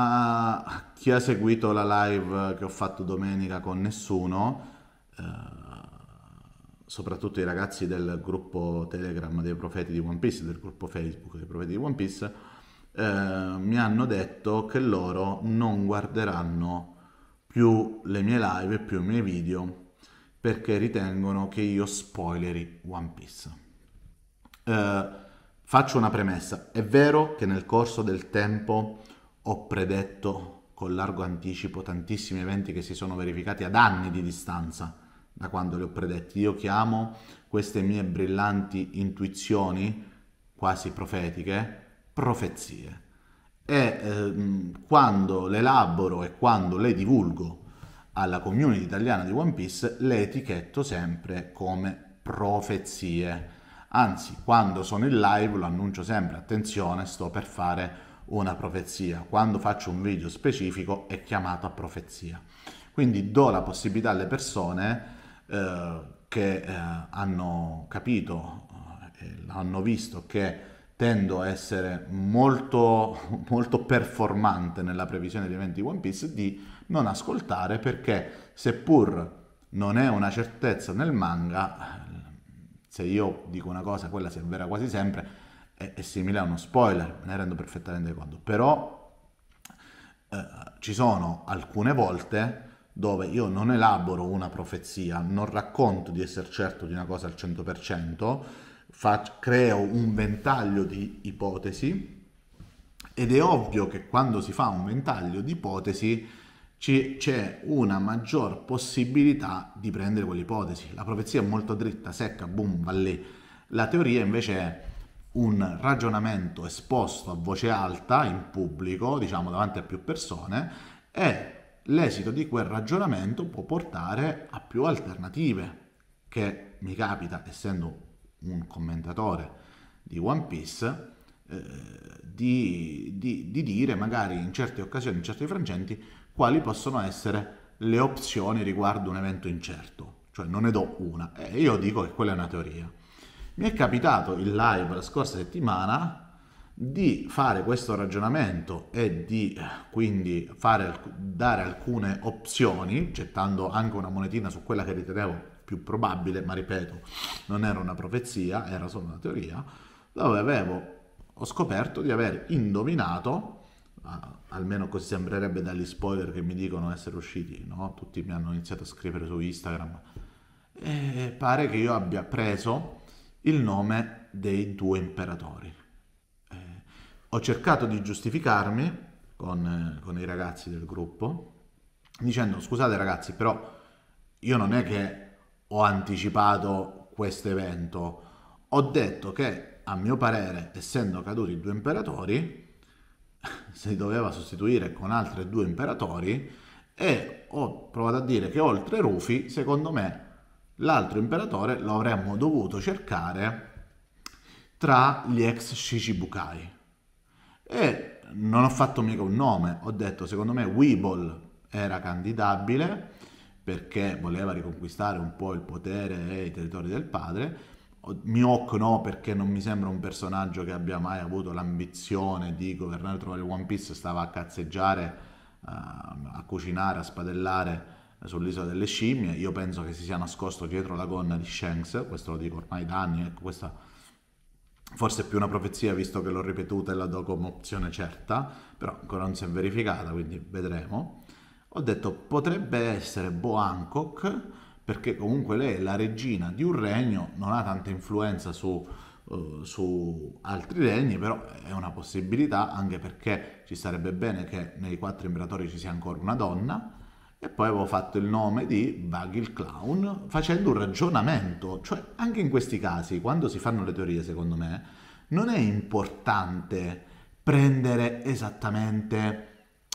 a chi ha seguito la live che ho fatto domenica con nessuno, eh, soprattutto i ragazzi del gruppo Telegram dei Profeti di One Piece, del gruppo Facebook dei Profeti di One Piece, eh, mi hanno detto che loro non guarderanno più le mie live e più i miei video perché ritengono che io spoileri One Piece. Eh, faccio una premessa, è vero che nel corso del tempo ho predetto con largo anticipo tantissimi eventi che si sono verificati ad anni di distanza da quando li ho predetti. Io chiamo queste mie brillanti intuizioni, quasi profetiche, profezie. E ehm, quando le elaboro e quando le divulgo alla community italiana di One Piece, le etichetto sempre come profezie. Anzi, quando sono in live lo annuncio sempre, attenzione, sto per fare una profezia. Quando faccio un video specifico è chiamato a profezia. Quindi do la possibilità alle persone eh, che eh, hanno capito, eh, hanno visto che tendo a essere molto, molto performante nella previsione degli eventi One Piece, di non ascoltare perché seppur non è una certezza nel manga, se io dico una cosa quella si avvera quasi sempre, è, è simile a uno spoiler, me ne rendo perfettamente conto, però eh, ci sono alcune volte dove io non elaboro una profezia, non racconto di essere certo di una cosa al 100%, faccio, creo un ventaglio di ipotesi ed è ovvio che quando si fa un ventaglio di ipotesi c'è una maggior possibilità di prendere quell'ipotesi. La profezia è molto dritta, secca, boom, va lì. La teoria invece è un ragionamento esposto a voce alta in pubblico, diciamo davanti a più persone, e l'esito di quel ragionamento può portare a più alternative, che mi capita, essendo un commentatore di One Piece, eh, di, di, di dire magari in certe occasioni, in certi frangenti, quali possono essere le opzioni riguardo un evento incerto. Cioè non ne do una, e io dico che quella è una teoria. Mi è capitato in live la scorsa settimana di fare questo ragionamento e di eh, quindi fare, dare alcune opzioni, gettando anche una monetina su quella che ritenevo più probabile, ma ripeto, non era una profezia, era solo una teoria, dove avevo, ho scoperto di aver indovinato, almeno così sembrerebbe dagli spoiler che mi dicono essere usciti, no? tutti mi hanno iniziato a scrivere su Instagram, e pare che io abbia preso il nome dei due imperatori. Eh, ho cercato di giustificarmi con, eh, con i ragazzi del gruppo dicendo scusate ragazzi però io non è che ho anticipato questo evento ho detto che a mio parere essendo caduti due imperatori si doveva sostituire con altri due imperatori e ho provato a dire che oltre Rufi secondo me L'altro imperatore lo avremmo dovuto cercare tra gli ex Shichibukai. E non ho fatto mica un nome, ho detto secondo me Weeble era candidabile perché voleva riconquistare un po' il potere e i territori del padre. Mihawk no perché non mi sembra un personaggio che abbia mai avuto l'ambizione di governare, trovare One Piece, stava a cazzeggiare, ehm, a cucinare, a spadellare sull'isola delle scimmie. Io penso che si sia nascosto dietro la gonna di Shanks, questo lo dico ormai da anni, ecco, questa forse è più una profezia visto che l'ho ripetuta e la do come opzione certa, però ancora non si è verificata, quindi vedremo. Ho detto potrebbe essere Bo Hancock, perché comunque lei è la regina di un regno, non ha tanta influenza su eh, su altri regni, però è una possibilità anche perché ci sarebbe bene che nei quattro imperatori ci sia ancora una donna. E poi avevo fatto il nome di Buggy il Clown facendo un ragionamento, cioè anche in questi casi, quando si fanno le teorie, secondo me, non è importante prendere esattamente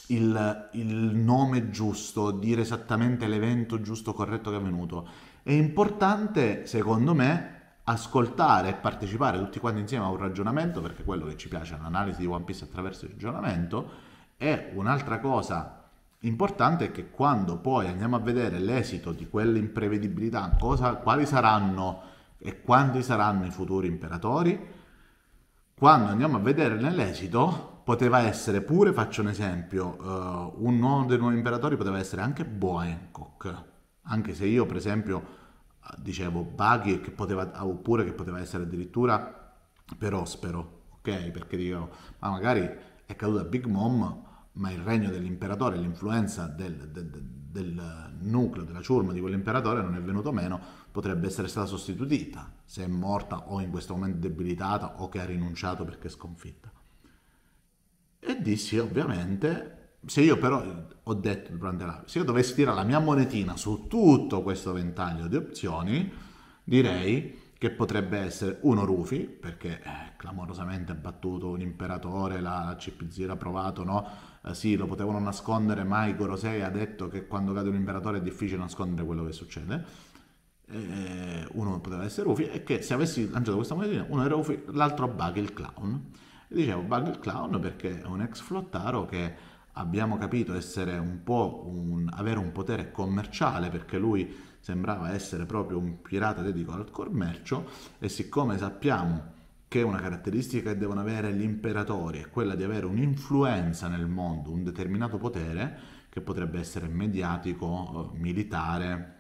il, il nome giusto, dire esattamente l'evento giusto, corretto che è avvenuto. È importante, secondo me, ascoltare e partecipare tutti quanti insieme a un ragionamento, perché quello che ci piace è l'analisi di One Piece attraverso il ragionamento, e un'altra cosa Importante è che quando poi andiamo a vedere l'esito di quell'imprevedibilità, cosa, quali saranno e quanti saranno i futuri imperatori, quando andiamo a vedere nell'esito, poteva essere pure, faccio un esempio, uh, un uno dei nuovi imperatori poteva essere anche Boenkok, anche se io per esempio dicevo Baghi che poteva, oppure che poteva essere addirittura Perospero, ok? Perché dico, ma magari è caduta Big Mom ma il regno dell'imperatore, l'influenza del, del, del nucleo, della ciurma di quell'imperatore non è venuto meno, potrebbe essere stata sostituita, se è morta o in questo momento debilitata o che ha rinunciato perché è sconfitta. E dissi ovviamente se io però ho detto durante la se io dovessi tirare la mia monetina su tutto questo ventaglio di opzioni direi che potrebbe essere uno Rufi perché eh, clamorosamente ha battuto un imperatore la CPZ l'ha provato no eh, sì, lo potevano nascondere, Maiko Gorosei ha detto che quando cade un imperatore è difficile nascondere quello che succede, eh, uno poteva essere Rufy, e che se avessi lanciato questa monetina, uno era Rufy, l'altro Bug il clown. E dicevo Bug il clown perché è un ex flottaro che abbiamo capito essere un po' un, avere un potere commerciale perché lui sembrava essere proprio un pirata dedicato al commercio e siccome sappiamo che una caratteristica che devono avere gli imperatori è quella di avere un'influenza nel mondo, un determinato potere che potrebbe essere mediatico, eh, militare,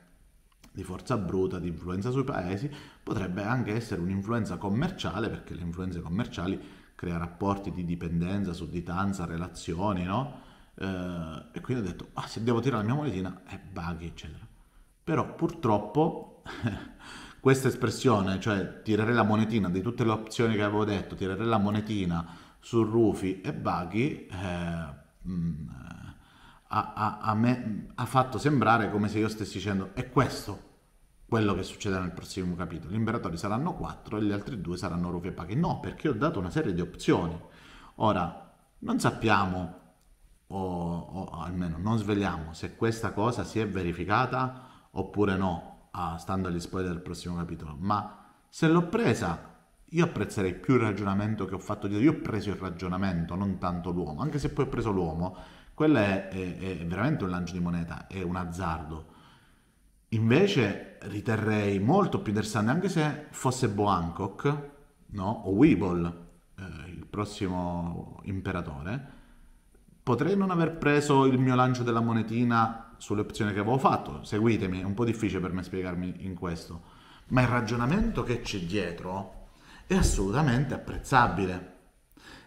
di forza bruta, di influenza sui paesi, potrebbe anche essere un'influenza commerciale, perché le influenze commerciali creano rapporti di dipendenza, sudditanza, relazioni, no? Eh, e quindi ho detto, ah, se devo tirare la mia monetina, è eh, baghi, eccetera. Però purtroppo questa espressione, cioè tirerei la monetina di tutte le opzioni che avevo detto, tirerei la monetina su Rufi e Baghi, eh, mm, eh a, a, a ha fatto sembrare come se io stessi dicendo è questo quello che succederà nel prossimo capitolo. Gli imperatori saranno quattro e gli altri due saranno Rufi e Baghi. No, perché ho dato una serie di opzioni. Ora, non sappiamo, o, o almeno non svegliamo, se questa cosa si è verificata oppure no ah, stando agli spoiler del prossimo capitolo, ma se l'ho presa io apprezzerei più il ragionamento che ho fatto dietro. Io ho preso il ragionamento, non tanto l'uomo, anche se poi ho preso l'uomo, quello è, è, è, veramente un lancio di moneta, è un azzardo. Invece riterrei molto più interessante, anche se fosse Bo Hancock, no? o Weeble, eh, il prossimo imperatore, potrei non aver preso il mio lancio della monetina sulle opzioni che avevo fatto. Seguitemi, è un po' difficile per me spiegarmi in questo. Ma il ragionamento che c'è dietro è assolutamente apprezzabile,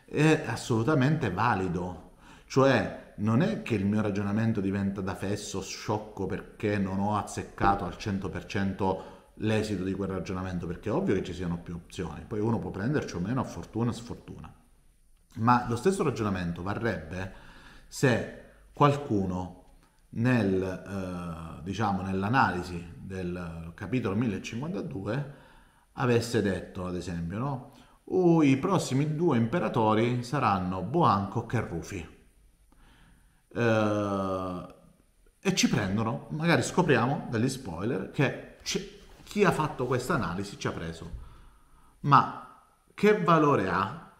è assolutamente valido. Cioè, non è che il mio ragionamento diventa da fesso, sciocco, perché non ho azzeccato al 100% l'esito di quel ragionamento, perché è ovvio che ci siano più opzioni. Poi uno può prenderci o meno a fortuna o sfortuna. Ma lo stesso ragionamento varrebbe se qualcuno nel, eh, diciamo, nell'analisi del capitolo 1052 avesse detto, ad esempio, no? Oh, i prossimi due imperatori saranno Boanco e Rufi. Eh, e ci prendono, magari scopriamo dagli spoiler che chi ha fatto questa analisi ci ha preso. Ma che valore ha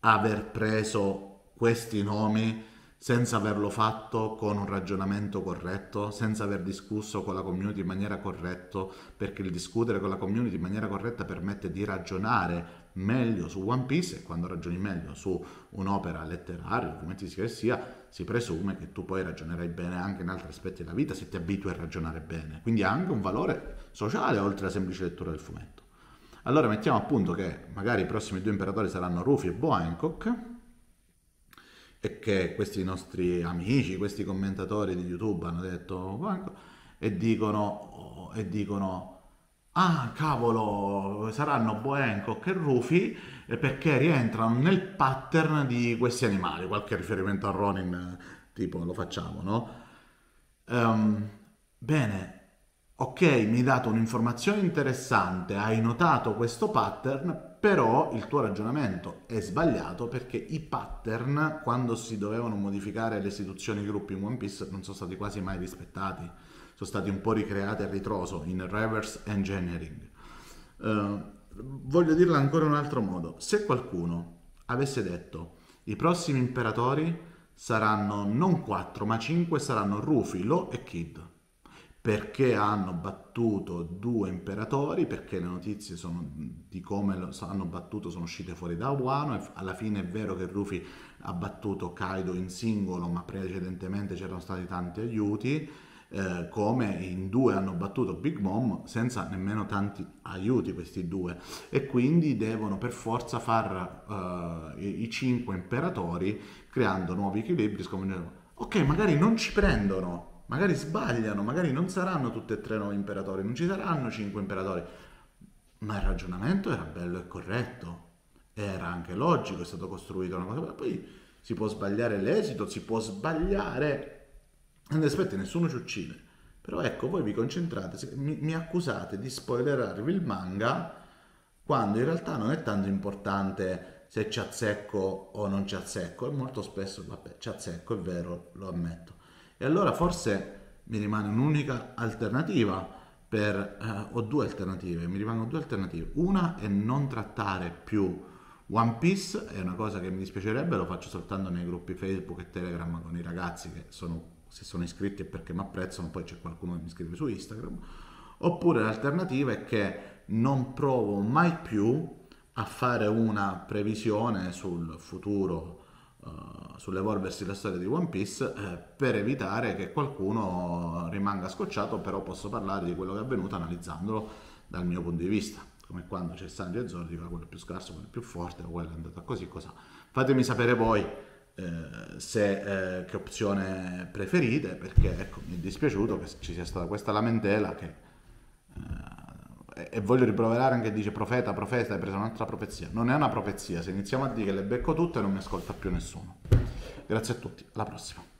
aver preso questi nomi senza averlo fatto con un ragionamento corretto, senza aver discusso con la community in maniera corretta, perché il discutere con la community in maniera corretta permette di ragionare meglio su One Piece e quando ragioni meglio su un'opera letteraria, documenti che sia, si presume che tu poi ragionerai bene anche in altri aspetti della vita se ti abitui a ragionare bene. Quindi ha anche un valore sociale oltre alla semplice lettura del fumetto. Allora mettiamo appunto che magari i prossimi due imperatori saranno Rufy e Boa Hancock e che questi nostri amici, questi commentatori di YouTube hanno detto e dicono, e dicono ah cavolo saranno Boenco e Rufy perché rientrano nel pattern di questi animali, qualche riferimento a Ronin tipo lo facciamo, no? Um, bene, ok, mi hai dato un'informazione interessante, hai notato questo pattern, però il tuo ragionamento è sbagliato perché i pattern, quando si dovevano modificare le istituzioni i gruppi in One Piece, non sono stati quasi mai rispettati, sono stati un po' ricreati a ritroso in reverse engineering. Uh, voglio dirla ancora in un altro modo, se qualcuno avesse detto i prossimi imperatori saranno non quattro ma cinque saranno Rufy, Lo e Kid perché hanno battuto due imperatori, perché le notizie sono, di come lo hanno battuto sono uscite fuori da Wano, alla fine è vero che Rufy ha battuto Kaido in singolo, ma precedentemente c'erano stati tanti aiuti, eh, come in due hanno battuto Big Mom senza nemmeno tanti aiuti questi due e quindi devono per forza far eh, i cinque imperatori creando nuovi equilibri, scoprendo, ok magari non ci prendono magari sbagliano, magari non saranno tutte e tre nuovi imperatori, non ci saranno cinque imperatori, ma il ragionamento era bello e corretto, era anche logico, è stato costruito una cosa, poi si può sbagliare l'esito, si può sbagliare, non aspetta, nessuno ci uccide, però ecco, voi vi concentrate, mi, mi accusate di spoilerarvi il manga quando in realtà non è tanto importante se ci azzecco o non ci azzecco, e molto spesso, vabbè, ci azzecco, è vero, lo ammetto. E allora forse mi rimane un'unica alternativa per, eh, o due alternative, mi rimangono due alternative. Una è non trattare più One Piece, è una cosa che mi dispiacerebbe, lo faccio soltanto nei gruppi Facebook e Telegram con i ragazzi che sono, se sono iscritti è perché mi apprezzano, poi c'è qualcuno che mi scrive su Instagram. Oppure l'alternativa è che non provo mai più a fare una previsione sul futuro eh, sull'evolversi della storia di One Piece eh, per evitare che qualcuno rimanga scocciato, però posso parlare di quello che è avvenuto analizzandolo dal mio punto di vista, come quando c'è sangue e zordico, ah, quello più scarso, quello più forte, quello è andato così, cosa. Fatemi sapere voi eh, se, eh, che opzione preferite, perché ecco, mi è dispiaciuto che ci sia stata questa lamentela che eh, e voglio riproverare anche dice profeta, profeta, hai preso un'altra profezia. Non è una profezia, se iniziamo a dire che le becco tutte non mi ascolta più nessuno. Grazie a tutti, alla prossima.